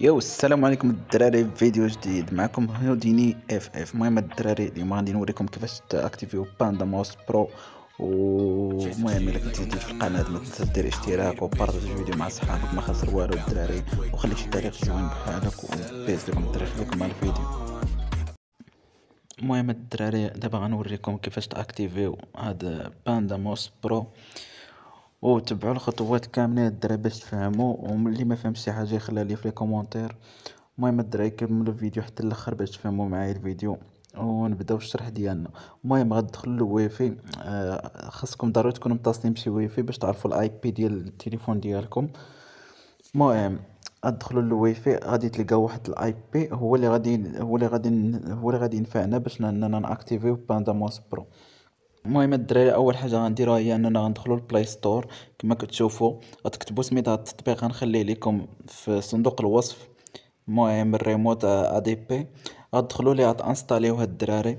يو السلام عليكم الدراري فيديو جديد معكم هوديني اف اف المهم الدراري اليوم غادي نوريكم كيفاش تاكتيفيو باندا ماوس برو ومهم الا كنتي جديد في القناه ما تنساش دير اشتراك وبارطاج الفيديو مع صحابك ما خسر والو الدراري وخليك شي طريق زوين بحالك وبيس لكم الدراري خليكم مع الفيديو المهم الدراري دابا غنوريكم كيفاش تاكتيفيو هاد باندا موس برو وتبعوا الخطوات كاملين الدراري باش تفهموا واللي ما فهمش شي حاجه يخليها لي في لي كومونتير المهم الدراري كملوا الفيديو حتى الاخر باش تفهموا معايا الفيديو ونبداو الشرح ديالنا المهم غتدخلوا للواي فاي آه، خاصكم ضروري تكونوا متصلين بشي واي فاي باش تعرفوا الاي بي ديال التليفون ديالكم المهم ادخلوا للواي فاي غادي تلقاو واحد الاي بي هو اللي غادي هو اللي غادي هو اللي غادي ينفعنا باش اننا ناكتيفيو موس برو المهم الدراري اول حاجه غنديروها هي اننا غندخلوا البلاي ستور كما كتشوفوا غتكتبوا سميت هذا التطبيق غنخليه لكم في صندوق الوصف المهم الريموت ا دي بي غتدخلوا ليه غتانستاليوه الدراري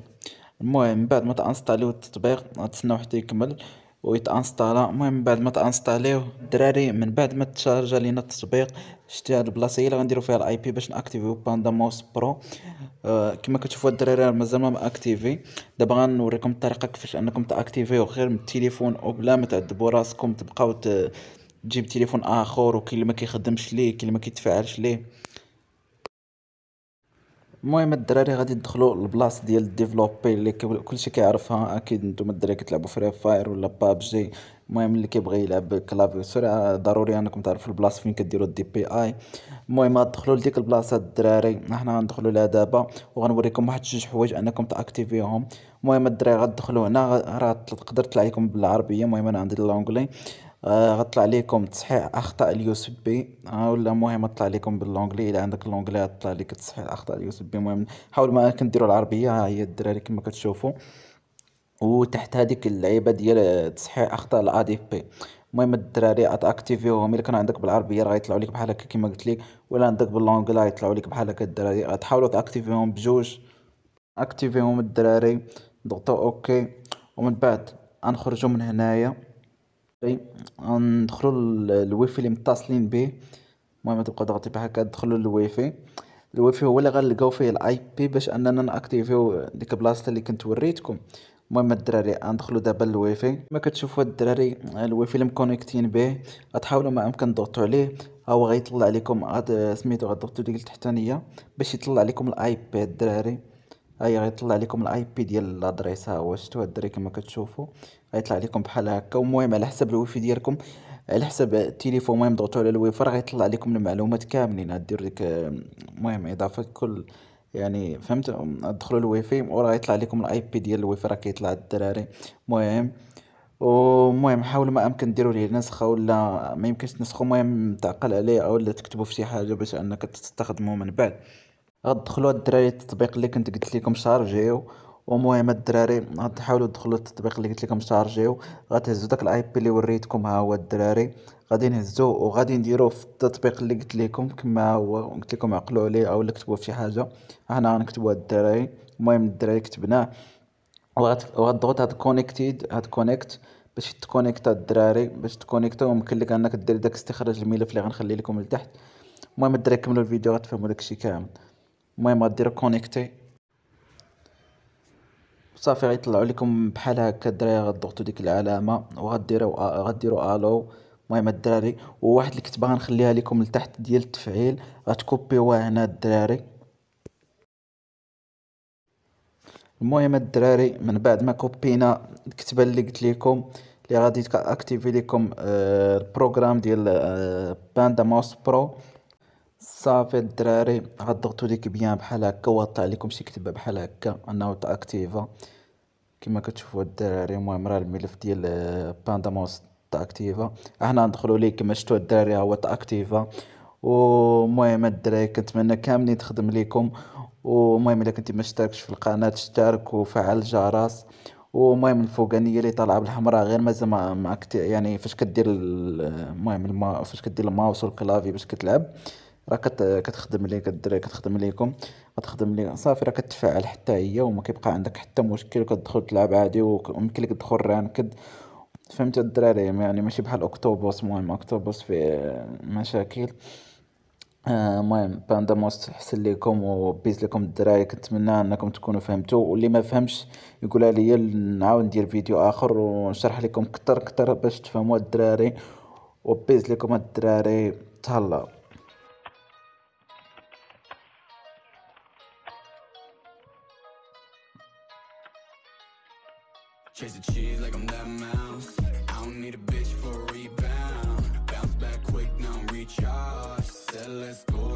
المهم بعد ما تانستاليو التطبيق غتسناو حتى يكمل ويتانستالا المهم من بعد ما تانستاليه الدراري من بعد ما تشارجا لينا التطبيق شتي هاد البلاصه هي اللي غنديرو فيها الاي بي باش ناكتيفيو باندا ماوس برو آه كما كتشوفوا الدراري مازال ما ماكتيفي دابا غنوريكم الطريقه كيفاش انكم تاكتيفيو غير من التليفون او بلا ما تعذبوا راسكم تبقاو تجيب تليفون اخر وكل ما كيخدمش ليه كل ما كيتفاعلش ليه المهم الدراري غادي يدخلوا البلاصه ديال الديفلوبي اللي كلشي كيعرفها اكيد نتوما الدراري كتلعبوا فري فاير ولا بابجي المهم اللي كيبغي يلعب بسرعه آه، ضروري انكم تعرفوا البلاصه فين كديروا الدي بي اي المهم غتدخلوا لديك البلاصه الدراري حنا غندخلوا لها دابا وغنوريكم واحد جوج حوايج انكم تاكتيفيهم المهم الدراري غادخلوا هنا راه تقدر تلعب لكم بالعربيه المهم انا عندي لونغلي آه، غطلع لكم تصحيح اخطاء اليو اس آه، بي ولا المهم طلع لكم باللونجلي الا عندك اللونجلي طلع لك تصحيح اخطاء اليو اس بي المهم حاول ما كنديروا العربيه ها هي الدراري كما كتشوفوا وتحت هذيك اللعيبه ديال تصحيح اخطاء الا بي المهم الدراري اتاكتيفيوهم الا كان عندك بالعربيه راه يطلعوا لك بحال هكا كما قلت لك ولا عندك باللونجلي يطلعوا لك بحال هكا الدراري تحاولوا تاكتيفيهم بجوج اكتيفيهم الدراري ضغطوا اوكي ومن بعد غنخرجوا من هنايا طيب ندخلوا الويفي اللي متصلين به المهم تبقى ضغطي هكا تدخلوا للويفي الويفي هو اللي غنلقاو فيه الاي بي باش اننا ناكتيفيو ديك البلاصه اللي كنت وريتكم المهم الدراري غندخلوا دابا للويفي كما كتشوفوا الدراري الويفي اللي مكونيكتين به غتحاولوا ما امكن تضغطوا عليه هو غيطلع لكم غاد سميتو غتضغطوا ديك التحتانيه باش يطلع لكم بي الدراري اي غيطلع لكم الاي بي ديال لادريس ها هو هاد الدري كما كتشوفوا غيطلع لكم بحال هكا ومهم على حسب الويفي ديالكم على حسب التليفون المهم ضغطوا على الويفر غيطلع لكم المعلومات كاملين دير ديك المهم اضافه كل يعني فهمت دخلوا الويفي وراه غيطلع لكم الاي بي ديال الويفي راه كيطلع الدراري المهم ومهم حاولوا ما امكن ديروا ليه نسخه ولا ما يمكنش تنسخوا المهم تعقل عليه او لا تكتبوا في شي حاجه باش انك تستخدمه من بعد غتدخلوا هاد الدراري التطبيق اللي كنت قلت لكم شارجيو ومهم الدراري غتحاولوا تدخلوا التطبيق اللي قلت لكم شارجيو غتهزوا داك الاي بي اللي وريتكم ها هو الدراري غادي نهزو وغادي نديرو في التطبيق اللي قلت لكم كما هو قلت لكم عقلوا عليه او كتبوه في شي حاجه هنا غنكتبوها الدراري المهم الدراري كتبناه وغتضغط هاد كونيكتيد هاد كونيكت باش تكونيكتا الدراري باش تكونيكتا ويمكن لك انك دير داك استخراج الملف اللي غنخلي لكم لتحت المهم الدراري كملوا الفيديو غتفهموا داكشي كامل المهم غديرو كونيكتي صافي غيطلعوا لكم بحال هكا الدراري غضغطوا ديك العلامه وغديروا غديروا الو المهم الدراري وواحد الكتبه غنخليها لكم لتحت ديال التفعيل غتكوبيوها هنا الدراري المهم الدراري من بعد ما كوبينا الكتبه اللي قلت لكم اللي غادي تاكتيفي لكم آه، البروغرام ديال باندا ماوس برو صافي الدراري غضغطوا ليك بيان بحال هكا وطلع لكم شي كتبه بحال هكا انه تاكتيفا كما كتشوفوا الدراري المهم راه الملف ديال باندا آه، موس تاكتيفا هنا ندخلوا ليه كما شفتوا الدراري هو تاكتيفا ومهم الدراري كنتمنى كاملين تخدم ليكم ومهم الا كنتي ما اشتركتش في القناه اشترك وفعل الجرس ومهم الفوقانيه اللي طالعه بالحمراء غير مازال ما معك يعني فاش كدير المهم فاش كدير الماوس والكلافي باش كتلعب راه كتخدم لي كدير كتخدم ليكم كتخدم لي صافي راه كتفعل حتى هي وما كيبقى عندك حتى مشكل كتدخل تلعب عادي ويمكن لك تدخل رانكد فهمت الدراري يعني ماشي بحال اكتوبوس المهم اكتوبوس في مشاكل المهم آه باندا موست حسن ليكم وبيز ليكم الدراري كنتمنى انكم تكونوا فهمتوا واللي ما فهمش يقولها لي نعاود ندير فيديو اخر ونشرح لكم كتر كتر باش تفهموا الدراري وبيز لكم الدراري تهلاو Chase the cheese like I'm that mouse. I don't need a bitch for a rebound. Bounce back quick, now I'm recharged. Said let's go